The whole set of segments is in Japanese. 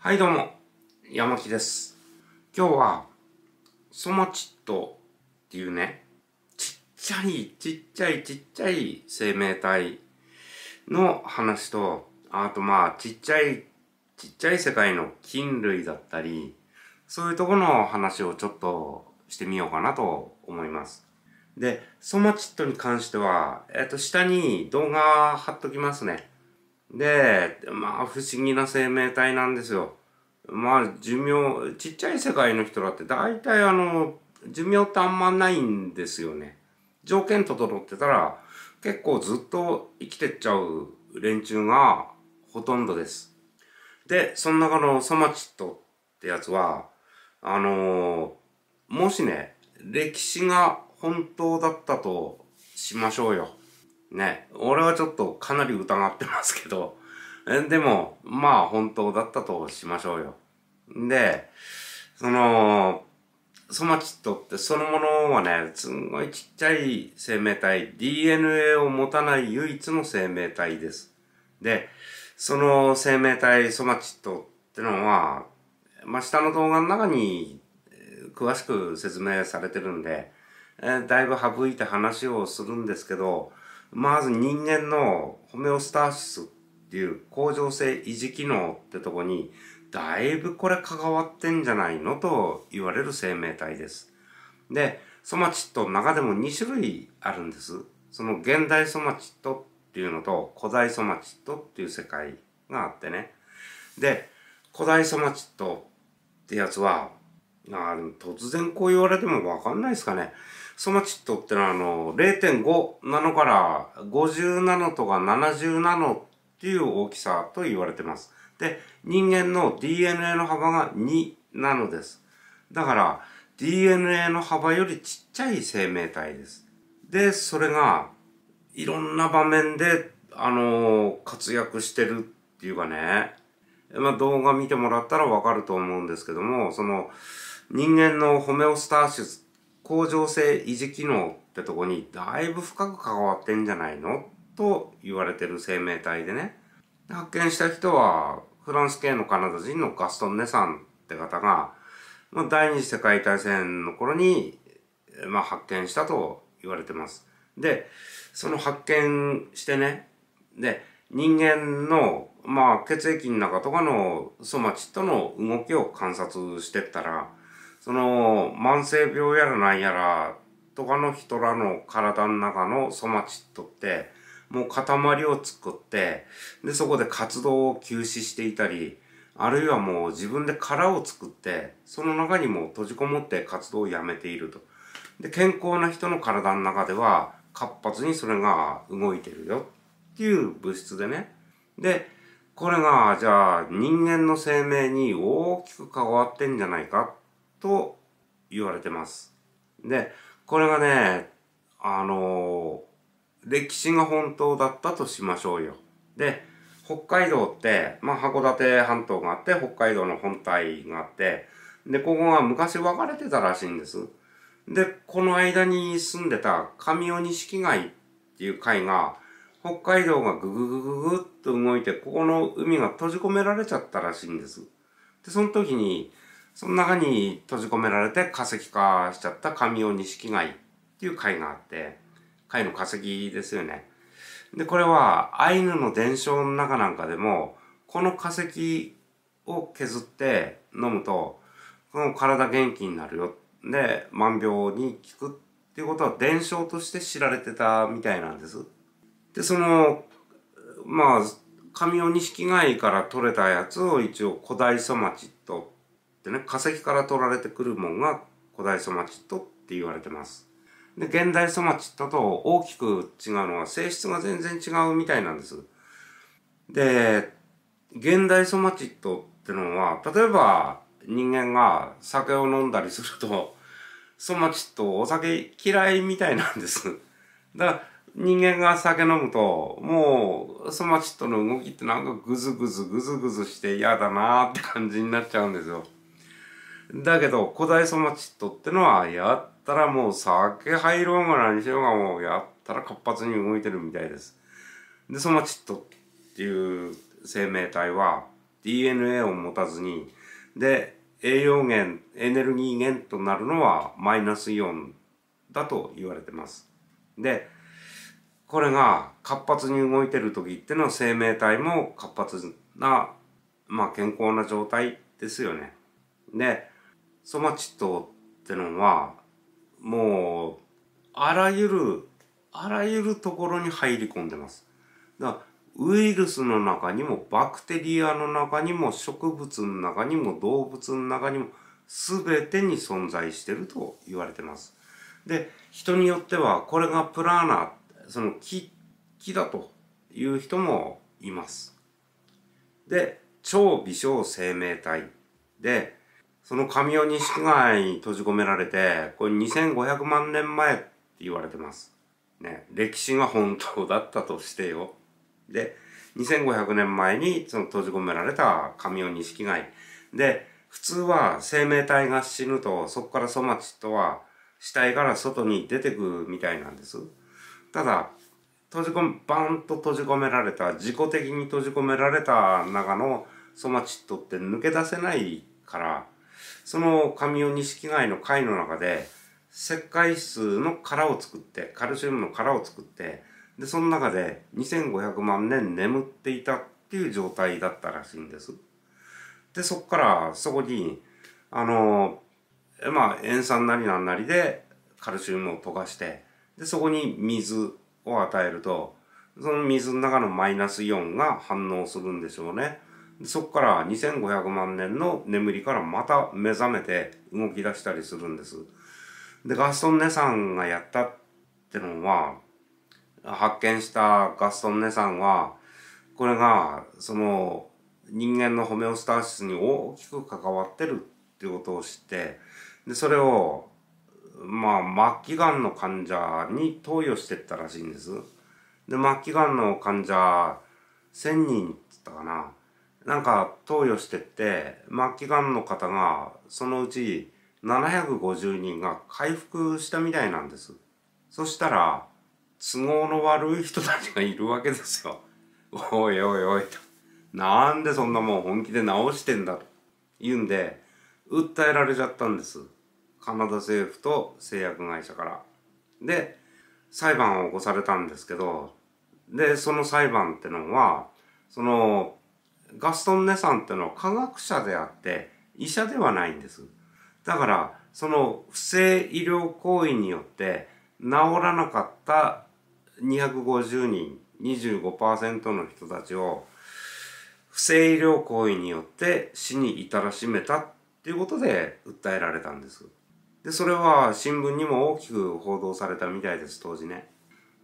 はいどうも、山木です。今日は、ソマチットっていうね、ちっちゃい、ちっちゃい、ちっちゃい生命体の話と、あとまあ、ちっちゃい、ちっちゃい世界の菌類だったり、そういうとこの話をちょっとしてみようかなと思います。で、ソマチットに関しては、えっと、下に動画貼っときますね。で、まあ不思議な生命体なんですよ。まあ寿命、ちっちゃい世界の人だって大体あの、寿命ってあんまないんですよね。条件整ってたら結構ずっと生きてっちゃう連中がほとんどです。で、その中のソマチットってやつは、あのー、もしね、歴史が本当だったとしましょうよ。ね、俺はちょっとかなり疑ってますけど、でも、まあ本当だったとしましょうよ。で、その、ソマチットってそのものはね、すんごいちっちゃい生命体、DNA を持たない唯一の生命体です。で、その生命体ソマチットってのは、まあ、下の動画の中に詳しく説明されてるんで、えー、だいぶ省いて話をするんですけど、まず人間のホメオスターシスっていう恒常性維持機能ってとこにだいぶこれ関わってんじゃないのと言われる生命体です。で、ソマチットの中でも2種類あるんです。その現代ソマチットっていうのと古代ソマチットっていう世界があってね。で、古代ソマチットってやつはあ突然こう言われてもわかんないですかね。ソマチットってのはあの、0.5ナノから50ナノとか70ナノっていう大きさと言われてます。で、人間の DNA の幅が2ナノです。だから、DNA の幅よりちっちゃい生命体です。で、それが、いろんな場面で、あのー、活躍してるっていうかね、まあ、動画見てもらったらわかると思うんですけども、その、人間のホメオスターシス恒常性維持機能ってとこにだいぶ深く関わってんじゃないのと言われてる生命体でね発見した人はフランス系のカナダ人のガストン・ネさんって方が、まあ、第二次世界大戦の頃に、まあ、発見したと言われてます。で、その発見してね、で、人間の、まあ、血液の中とかのソマチとの動きを観察してったら、その慢性病やらなんやらとかの人らの体の中のソマチットってもう塊を作ってでそこで活動を休止していたりあるいはもう自分で殻を作ってその中にも閉じこもって活動をやめていると。で健康な人の体の中では活発にそれが動いてるよっていう物質でね。で、これがじゃあ人間の生命に大きく関わってんじゃないかと言われてます。で、これがね、あのー、歴史が本当だったとしましょうよ。で、北海道って、まあ、函館半島があって、北海道の本体があって、で、ここが昔分かれてたらしいんです。で、この間に住んでた上尾錦貝っていう貝が、北海道がぐぐぐぐぐっと動いて、ここの海が閉じ込められちゃったらしいんです。で、その時に、その中に閉じ込められて化石化しちゃった神尾錦貝っていう貝があって、貝の化石ですよね。で、これはアイヌの伝承の中なんかでも、この化石を削って飲むと、この体元気になるよ。で、万病に効くっていうことは伝承として知られてたみたいなんです。で、その、まあ、神尾錦貝から取れたやつを一応古代粗マとってね化石から取られてくるもんが古代ソマチットって言われてます。で現代ソマチットと大きく違うのは性質が全然違うみたいなんです。で現代ソマチットってのは例えば人間が酒を飲んだりするとソマチットお酒嫌いみたいなんです。だから人間が酒飲むともうソマチットの動きってなんかグズグズグズグズして嫌だなーって感じになっちゃうんですよ。だけど古代ソマチットってのはやったらもう酒入ろうが何しようがもうやったら活発に動いてるみたいです。でソマチットっていう生命体は DNA を持たずにで栄養源エネルギー源となるのはマイナスイオンだと言われてます。でこれが活発に動いてる時っての生命体も活発な、まあ、健康な状態ですよね。でソマチトってのは、もう、あらゆる、あらゆるところに入り込んでます。だからウイルスの中にも、バクテリアの中にも、植物の中にも、動物の中にも、すべてに存在してると言われてます。で、人によっては、これがプラーナ、その木、木だという人もいます。で、超微小生命体で、その神尾錦貝に閉じ込められて、これ2500万年前って言われてます。ね、歴史が本当だったとしてよ。で、2500年前にその閉じ込められた神尾錦貝。で、普通は生命体が死ぬと、そこから粗末とは死体から外に出てくみたいなんです。ただ、閉じ込め、バーンと閉じ込められた、自己的に閉じ込められた中のソマチットって抜け出せないから、その神尾錦貝の貝の中で石灰質の殻を作ってカルシウムの殻を作ってでその中で2500万年眠っていたっていう状態だったらしいんです。でそこからそこにあのまあ塩酸なりなんなりでカルシウムを溶かしてでそこに水を与えるとその水の中のマイナスイオンが反応するんでしょうね。そこから2500万年の眠りからまた目覚めて動き出したりするんです。で、ガストン・ネさんがやったってのは、発見したガストン・ネさんは、これが、その、人間のホメオスターシスに大きく関わってるっていうことを知って、で、それを、まあ、末期がんの患者に投与してったらしいんです。で、末期がんの患者、1000人っ言ったかな。なんか投与してって末期がんの方がそのうち750人が回復したみたいなんです。そしたら都合の悪い人たちがいるわけですよ。おいおいおいと。なんでそんなもん本気で直してんだと言うんで訴えられちゃったんです。カナダ政府と製薬会社から。で、裁判を起こされたんですけど、で、その裁判ってのは、そのガストン・ネさんってのは科学者であって医者ではないんです。だからその不正医療行為によって治らなかった250人25%の人たちを不正医療行為によって死に至らしめたっていうことで訴えられたんです。で、それは新聞にも大きく報道されたみたいです、当時ね。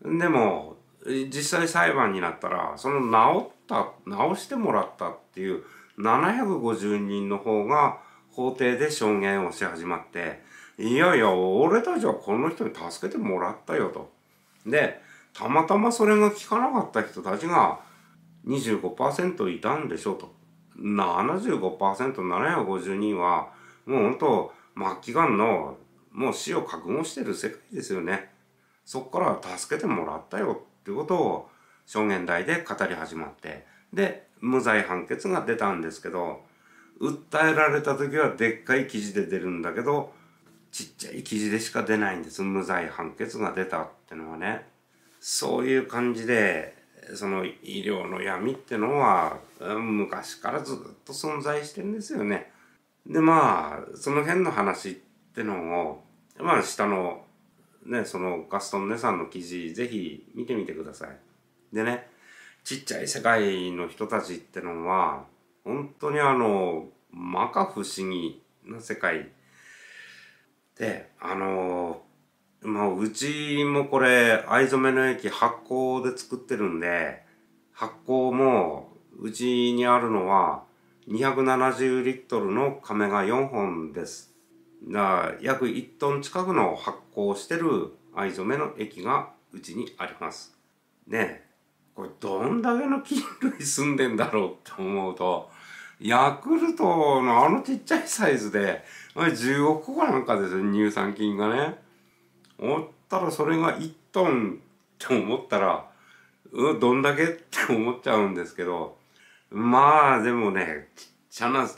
でも、実際裁判になったら、その治っった直してもらったっていう750人の方が法廷で証言をし始まっていやいや俺たちはこの人に助けてもらったよと。でたまたまそれが効かなかった人たちが25%いたんでしょうと。75%750 人はもう本当末期がんのもう死を覚悟してる世界ですよね。そこから助けてもらったよってことを証言台で語り始まってで無罪判決が出たんですけど訴えられた時はでっかい記事で出るんだけどちっちゃい記事でしか出ないんです無罪判決が出たってのはねそういう感じでその医療の闇ってのは昔からずっと存在してるんですよね。でまあその辺の話ってのをまあ下のねそのガストン・ネさんの記事ぜひ見てみてください。でね、ちっちゃい世界の人たちってのは、本当にあの、摩訶不思議な世界。で、あの、まあ、うちもこれ、藍染めの液発酵で作ってるんで、発酵も、うちにあるのは、270リットルの亀が4本です。だ約1トン近くの発酵してる藍染めの液がうちにあります。ねこれどんだけの菌類住んでんだろうって思うと、ヤクルトのあのちっちゃいサイズで、10億個かなんかですよ、乳酸菌がね。おったらそれが1トンって思ったら、うん、どんだけって思っちゃうんですけど、まあでもね、ちっちゃな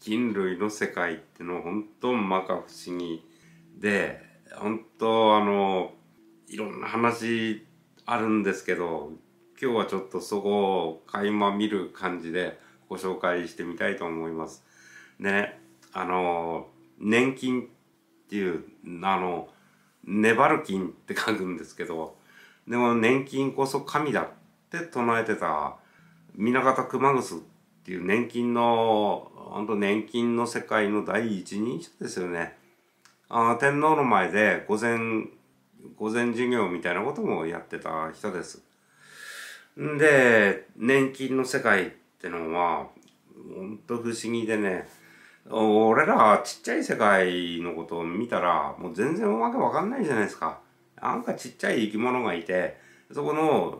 菌類の世界っての本当摩訶不思議で、本当あの、いろんな話あるんですけど、今日はちょっとそこを垣間見る感じでご紹介してみたいと思います。ね、あの、年金っていう、あの、粘る金って書くんですけど、でも年金こそ神だって唱えてた、水方熊楠っていう年金の、本当年金の世界の第一人者ですよね。あ天皇の前で午前、午前授業みたいなこともやってた人です。で、年金の世界ってのは、ほんと不思議でね、俺らちっちゃい世界のことを見たら、もう全然わけわかんないじゃないですか。なんかちっちゃい生き物がいて、そこの、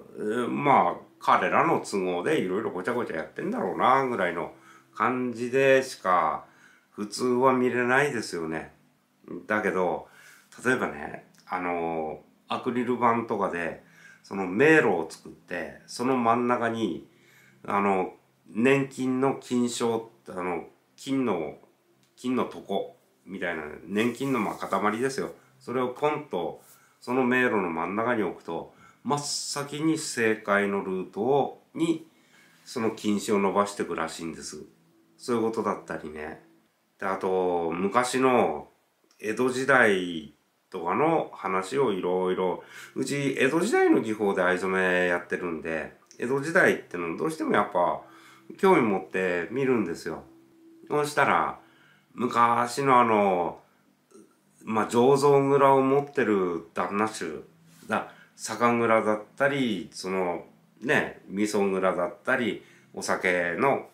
まあ、彼らの都合でいろいろごちゃごちゃやってんだろうな、ぐらいの感じでしか、普通は見れないですよね。だけど、例えばね、あの、アクリル板とかで、その迷路を作って、その真ん中に、あの、年金の金賞、あの、金の、金のとこ、みたいな、年金のま塊ですよ。それをポンと、その迷路の真ん中に置くと、真っ先に正解のルートを、に、その禁止を伸ばしていくらしいんです。そういうことだったりね。で、あと、昔の江戸時代とかの話をいろいろ、うち江戸時代の技法で藍染めやってるんで、江戸時代ってのどうしてもやっぱ興味持って見るんですよ。そしたら、昔のあの、まあ、醸造蔵を持ってる旦那衆だ、酒蔵だったり、そのね、味噌蔵だったり、お酒の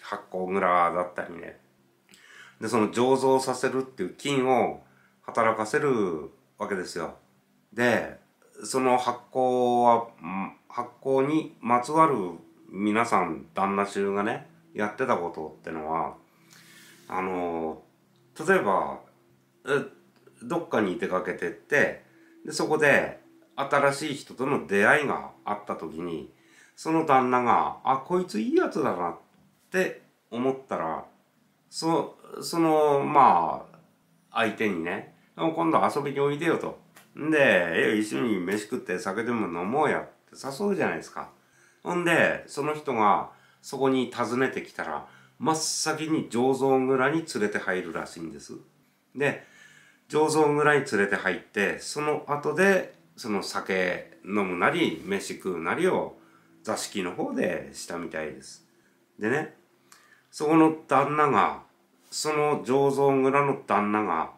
発酵蔵だったりね。で、その醸造させるっていう菌を働かせるわけですよ。で、その発酵は、発酵にまつわる皆さん、旦那衆がね、やってたことってのは、あの、例えば、どっかに出かけてって、で、そこで新しい人との出会いがあった時に、その旦那が、あ、こいついいやつだなって思ったら、そ、その、まあ、相手にね、今度遊びにおいでよと。んで、一緒に飯食って酒でも飲もうやって誘うじゃないですか。ほんで、その人がそこに訪ねてきたら、真っ先に醸造村に連れて入るらしいんです。で、醸造村に連れて入って、その後で、その酒飲むなり、飯食うなりを座敷の方でしたみたいです。でね、そこの旦那が、その醸造村の旦那が、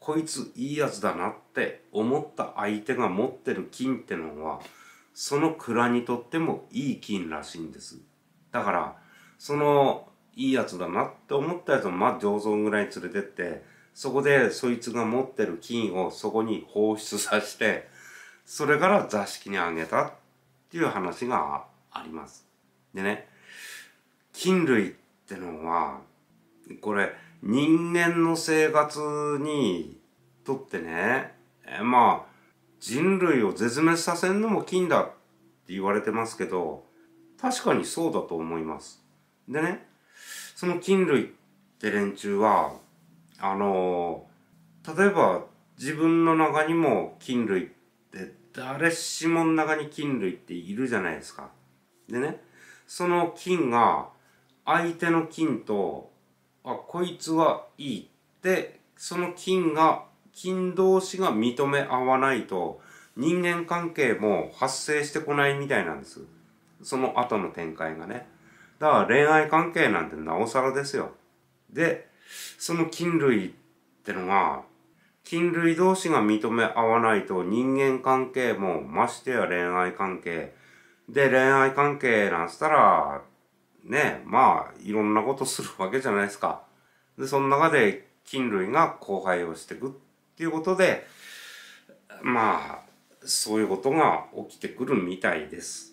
こいついいやつだなって思った相手が持ってる金ってのはその蔵にとってもいい金らしいんですだからそのいいやつだなって思ったやつをまあ醸造ぐらい連れてってそこでそいつが持ってる金をそこに放出させてそれから座敷にあげたっていう話がありますでね菌類ってのはこれ人間の生活にとってね、えまあ、人類を絶滅させるのも菌だって言われてますけど、確かにそうだと思います。でね、その菌類って連中は、あのー、例えば自分の中にも菌類って誰しもの中に菌類っているじゃないですか。でね、その菌が相手の菌とあこいつはいいってその菌が菌同士が認め合わないと人間関係も発生してこないみたいなんですその後の展開がねだから恋愛関係なんてなおさらですよでその菌類ってのが菌類同士が認め合わないと人間関係もましてや恋愛関係で恋愛関係なんつったらね、まあ、いろんなことするわけじゃないですか。で、その中で菌類が荒廃をしていくっていうことで、まあ、そういうことが起きてくるみたいです。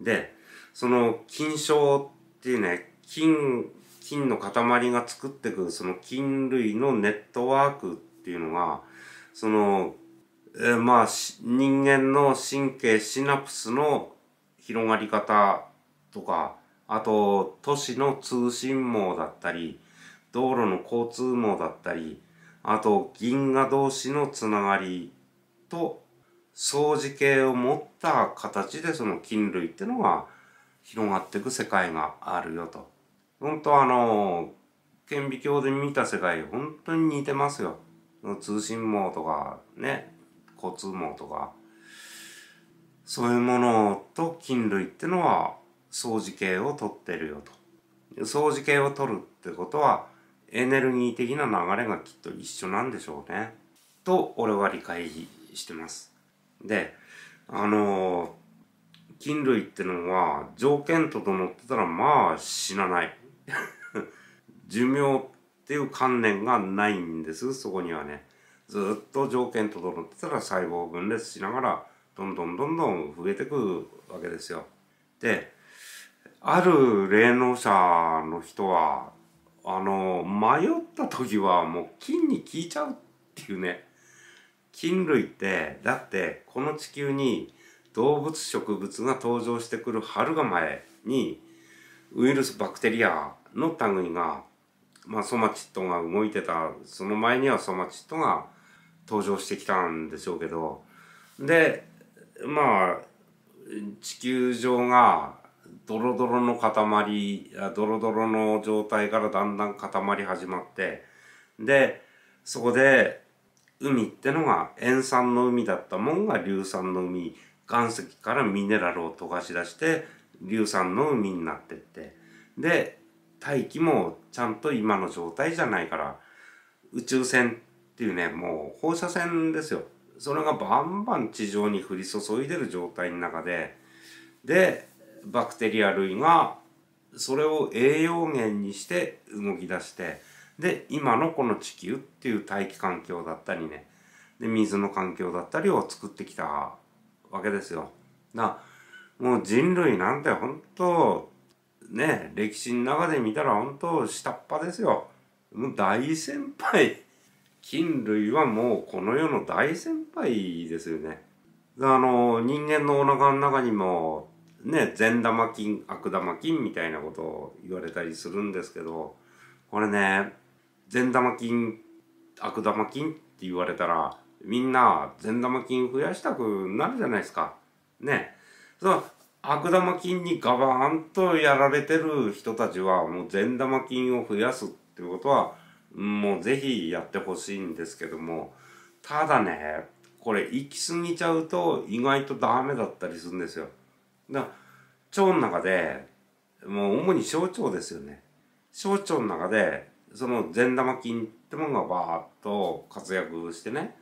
で、その菌症っていうね、菌、菌の塊が作ってくその菌類のネットワークっていうのが、その、えー、まあ、人間の神経シナプスの広がり方とか、あと都市の通信網だったり道路の交通網だったりあと銀河同士のつながりと相似形を持った形でその菌類ってのが広がっていく世界があるよと。本当あの顕微鏡で見た世界本当に似てますよ。通信網とかね交通網とかそういうものと菌類ってのは相似形をとってるよと。相似形を取るってことはエネルギー的な流れがきっと一緒なんでしょうね。と俺は理解してます。で、あのー、菌類ってのは条件整ってたらまあ死なない。寿命っていう観念がないんです、そこにはね。ずっと条件整ってたら細胞分裂しながらどんどんどんどん増えてくわけですよ。である霊能者の人は、あの、迷った時はもう金に効いちゃうっていうね。菌類って、だってこの地球に動物植物が登場してくる春が前に、ウイルス、バクテリアの類が、まあソマチットが動いてた、その前にはソマチットが登場してきたんでしょうけど、で、まあ、地球上がドロドロの塊ドロドロの状態からだんだん固まり始まってでそこで海ってのが塩酸の海だったもんが硫酸の海岩石からミネラルを溶かし出して硫酸の海になってってで大気もちゃんと今の状態じゃないから宇宙船っていうねもう放射線ですよそれがバンバン地上に降り注いでる状態の中ででバクテリア類がそれを栄養源にして動き出してで今のこの地球っていう大気環境だったりねで水の環境だったりを作ってきたわけですよ。なもう人類なんて本当ね歴史の中で見たら本当下っ端ですよ。もう大先輩菌類はもうこの世の大先輩ですよね。あの人間のお腹の中にもね善玉菌悪玉菌みたいなことを言われたりするんですけどこれね善玉菌悪玉菌って言われたらみんな善玉菌増やしたくなるじゃないですか。ね。その悪玉菌にガバーンとやられてる人たちはもう善玉菌を増やすっていうことはもう是非やってほしいんですけどもただねこれ行き過ぎちゃうと意外とダメだったりするんですよ。だ腸の中でもう主に小腸ですよね小腸の中でその善玉菌ってものがバーッと活躍してね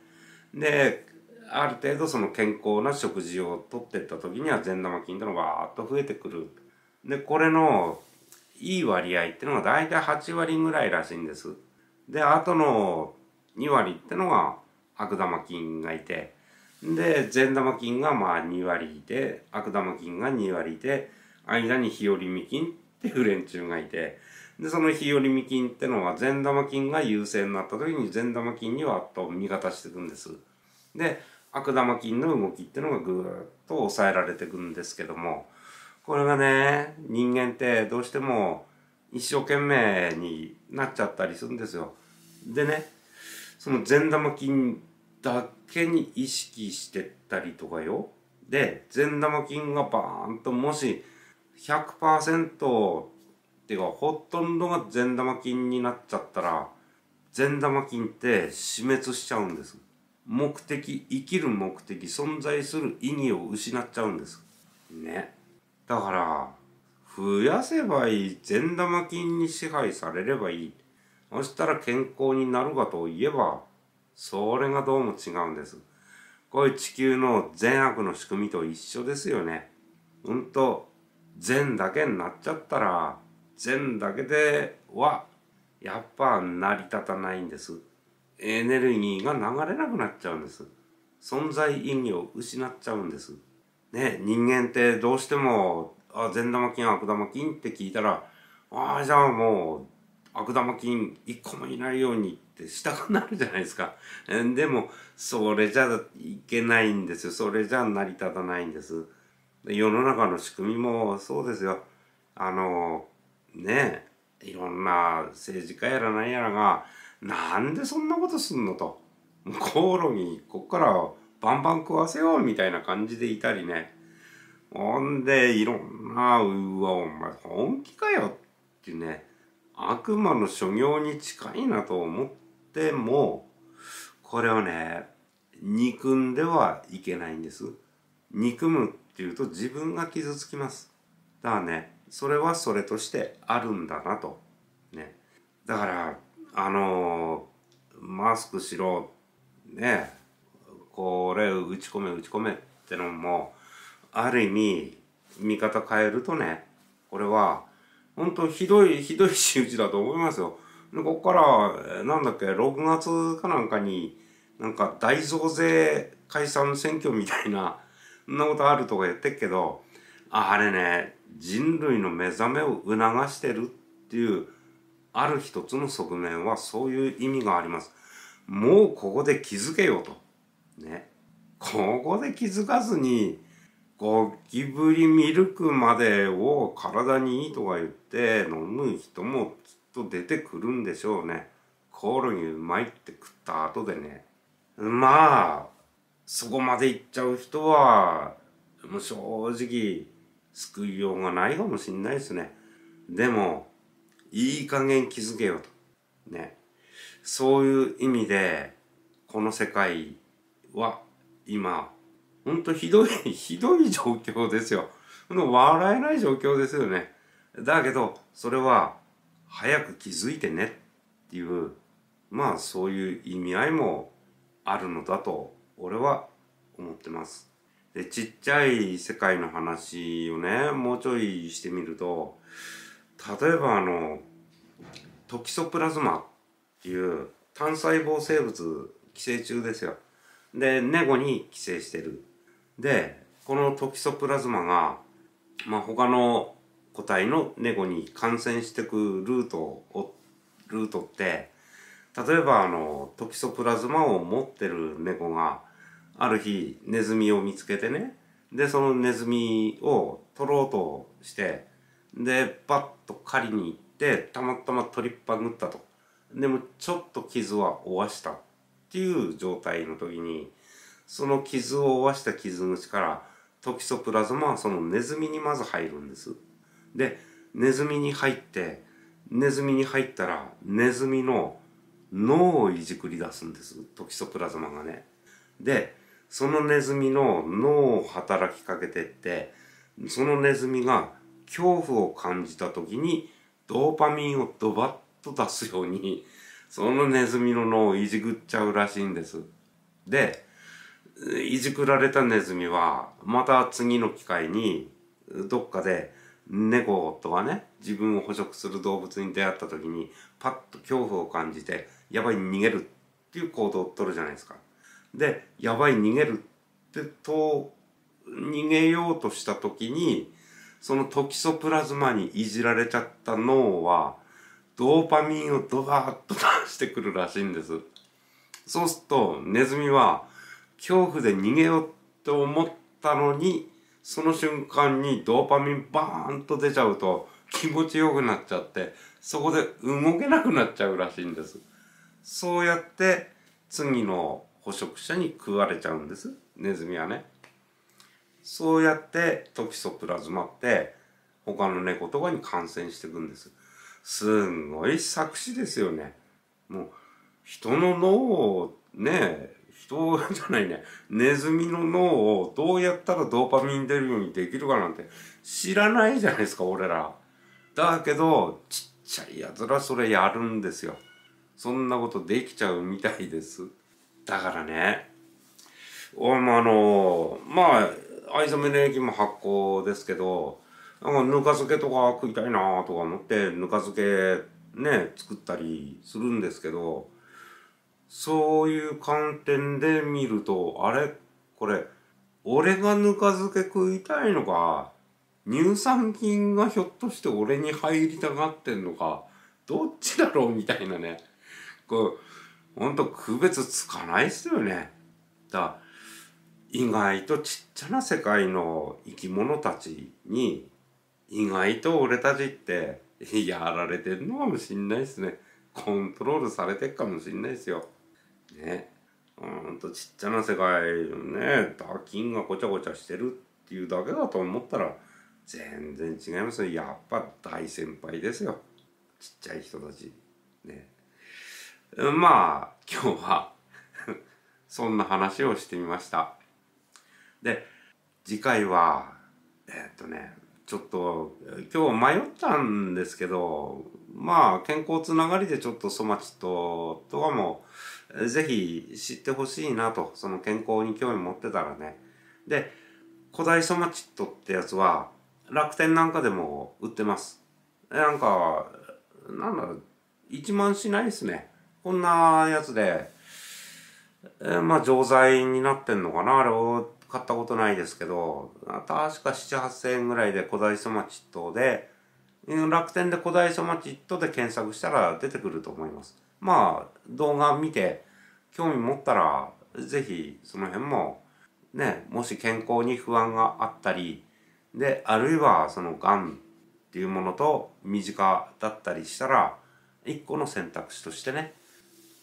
である程度その健康な食事をとってった時には善玉菌ってのがバーッと増えてくるでこれのいい割合ってのが大体8割ぐらいらしいんですであとの2割ってのが悪玉菌がいてで善玉菌がまあ2割で悪玉菌が2割で間に日和美菌っていう連中がいてでその日和美菌ってのは善玉菌が優勢になった時に善玉菌にはっと味方していくんです。で悪玉菌の動きってのがぐーっと抑えられていくんですけどもこれがね人間ってどうしても一生懸命になっちゃったりするんですよ。でねその善玉菌だけに意識してったりとかよ。で、善玉菌がバーンともし100%っていうかほとんどが善玉菌になっちゃったら善玉菌って死滅しちゃうんです。目的、生きる目的、存在する意義を失っちゃうんです。ね。だから、増やせばいい。善玉菌に支配されればいい。そしたら健康になるかといえば、それがどうも違うんです。こういう地球の善悪の仕組みと一緒ですよね。うんと、善だけになっちゃったら、善だけでは、やっぱ成り立たないんです。エネルギーが流れなくなっちゃうんです。存在意義を失っちゃうんです。ね、人間ってどうしても、あ、善玉菌、悪玉菌って聞いたら、ああ、じゃあもう、悪玉菌一個もいないようにってしたくなるじゃないですか。でも、それじゃいけないんですよ。それじゃ成り立たないんです。世の中の仕組みもそうですよ。あの、ねえ、いろんな政治家やら何やらが、なんでそんなことすんのと。コオロギ、こっからバンバン食わせようみたいな感じでいたりね。ほんで、いろんな、うわ、お前本気かよってね。悪魔の所業に近いなと思っても、これをね、憎んではいけないんです。憎むっていうと自分が傷つきます。だからね、それはそれとしてあるんだなと。ね。だから、あのー、マスクしろ、ね、これ打ち込め打ち込めってのも、ある意味、見方変えるとね、これは、本当ひどい、ひどい仕打ちだと思いますよ。で、ここから、なんだっけ、6月かなんかに、なんか大増税解散選挙みたいな、そんなことあるとか言ってっけど、あれね、人類の目覚めを促してるっていう、ある一つの側面はそういう意味があります。もうここで気づけよと。ね。ここで気づかずに、ゴキブリミルクまでを体にいいとか言って飲む人もきっと出てくるんでしょうね。コオロギうまいって食った後でね。まあ、そこまでいっちゃう人は、もう正直、救いようがないかもしんないですね。でも、いい加減気づけよと。ね。そういう意味で、この世界は今ほんとひどい、ひどい状況ですよ。笑えない状況ですよね。だけど、それは、早く気づいてねっていう、まあそういう意味合いもあるのだと、俺は思ってます。で、ちっちゃい世界の話をね、もうちょいしてみると、例えばあの、トキソプラズマっていう単細胞生物寄生虫ですよ。で、猫に寄生してる。でこのトキソプラズマが、まあ、他の個体の猫に感染してくルートをルートって例えばあのトキソプラズマを持ってる猫がある日ネズミを見つけてねでそのネズミを取ろうとしてでバッと狩りに行ってたまたま取りっぱぐったとでもちょっと傷は負わしたっていう状態の時にその傷を負わした傷口からトキソプラズマはそのネズミにまず入るんです。でネズミに入ってネズミに入ったらネズミの脳をいじくり出すんですトキソプラズマがね。でそのネズミの脳を働きかけてってそのネズミが恐怖を感じた時にドーパミンをドバッと出すようにそのネズミの脳をいじくっちゃうらしいんです。でいじくられたネズミはまた次の機会にどっかで猫とかね自分を捕食する動物に出会った時にパッと恐怖を感じてやばい逃げるっていう行動をとるじゃないですか。でやばい逃げるってと逃げようとした時にそのトキソプラズマにいじられちゃった脳はドーパミンをドバーッと出してくるらしいんです。そうするとネズミは恐怖で逃げようって思ったのにその瞬間にドーパミンバーンと出ちゃうと気持ちよくなっちゃってそこで動けなくなっちゃうらしいんですそうやって次の捕食者に食われちゃうんですネズミはねそうやってトキソプラズマって他の猫とかに感染していくんですすんごい作詞ですよねもう人の脳をね人じゃないね、ネズミの脳をどうやったらドーパミン出るようにできるかなんて知らないじゃないですか、俺ら。だけど、ちっちゃい奴らそれやるんですよ。そんなことできちゃうみたいです。だからね、俺もあの、まあ、藍染めの駅も発行ですけど、なんかぬか漬けとか食いたいなとか思って、ぬか漬けね、作ったりするんですけど、そういう観点で見ると、あれこれ、俺がぬか漬け食いたいのか、乳酸菌がひょっとして俺に入りたがってんのか、どっちだろうみたいなね。こう、ほんと区別つかないっすよね。だ意外とちっちゃな世界の生き物たちに、意外と俺たちって、やられてんのかもしんないっすね。コントロールされてっかもしんないっすよ。ねほんとちっちゃな世界ね打金がごちゃごちゃしてるっていうだけだと思ったら全然違いますねやっぱ大先輩ですよちっちゃい人たちねまあ今日は そんな話をしてみましたで次回はえー、っとねちょっと今日迷ったんですけどまあ、健康つながりでちょっとソマチと、とはもう、ぜひ知ってほしいなと、その健康に興味持ってたらね。で、古代ソマチットってやつは、楽天なんかでも売ってます。なんか、なんだろう、1万しないですね。こんなやつで、えー、まあ、錠剤になってんのかなあれを買ったことないですけど、確か7、8千円ぐらいで古代ソマチットで、楽天で古代書マチットで検索したら出てくると思います。まあ、動画見て興味持ったら、ぜひその辺も、ね、もし健康に不安があったり、で、あるいはその癌っていうものと身近だったりしたら、一個の選択肢としてね、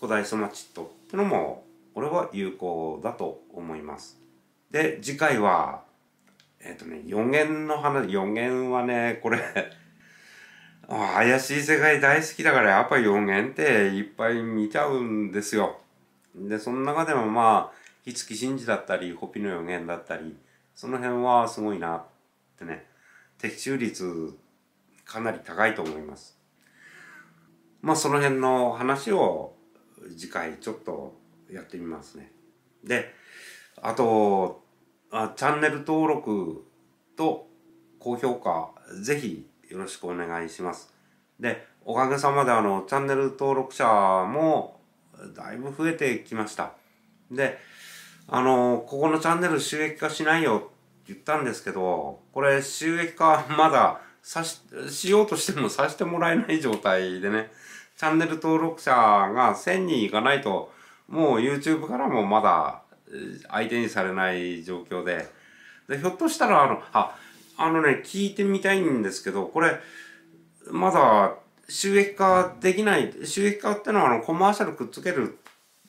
古代ソマチットってのも、俺は有効だと思います。で、次回は、えっ、ー、とね、4弦の話、4弦はね、これ怪しい世界大好きだからやっぱ予言っていっぱい見ちゃうんですよ。で、その中でもまあ、日月んじだったり、ホピの予言だったり、その辺はすごいなってね、的中率かなり高いと思います。まあその辺の話を次回ちょっとやってみますね。で、あと、あチャンネル登録と高評価、ぜひよろしくお願いします。で、おかげさまであの、チャンネル登録者もだいぶ増えてきました。で、あの、ここのチャンネル収益化しないよって言ったんですけど、これ収益化まださし、しようとしてもさしてもらえない状態でね、チャンネル登録者が1000人いかないと、もう YouTube からもまだ相手にされない状況で、でひょっとしたら、あの、あ、あのね、聞いてみたいんですけど、これ、まだ収益化できない、収益化ってのはあのコマーシャルくっつける、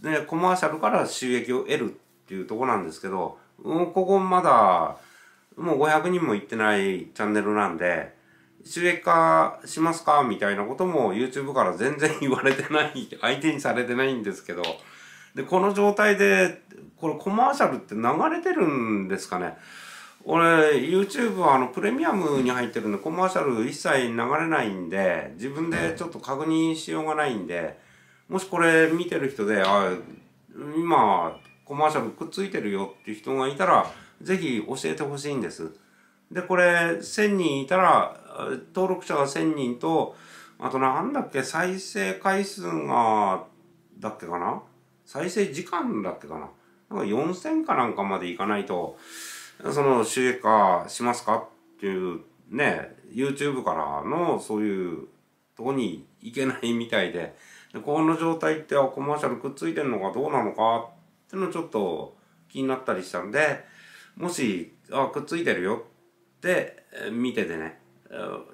ね、コマーシャルから収益を得るっていうとこなんですけど、うん、ここまだ、もう500人も行ってないチャンネルなんで、収益化しますかみたいなことも YouTube から全然言われてない、相手にされてないんですけど、で、この状態で、これコマーシャルって流れてるんですかね俺 YouTube はあのプレミアムに入ってるんでコマーシャル一切流れないんで自分でちょっと確認しようがないんでもしこれ見てる人であ今コマーシャルくっついてるよっていう人がいたらぜひ教えてほしいんですでこれ1000人いたら登録者が1000人とあとなんだっけ再生回数がだっけかな再生時間だっけかななんか4000かなんかまでいかないとその収益化しますかっていうね、YouTube からのそういうとこに行けないみたいで、でこの状態ってコマーシャルくっついてるのかどうなのかっていうのちょっと気になったりしたんで、もし、あ、くっついてるよって見ててね、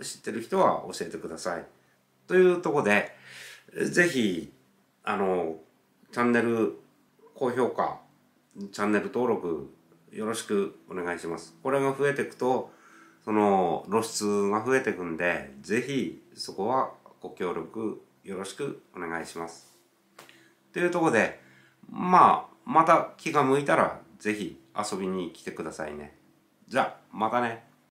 知ってる人は教えてください。というとこで、ぜひ、あの、チャンネル高評価、チャンネル登録よろしくお願いします。これが増えていくと、その露出が増えていくんで、ぜひそこはご協力よろしくお願いします。というとこで、まあ、また気が向いたら、ぜひ遊びに来てくださいね。じゃあ、またね。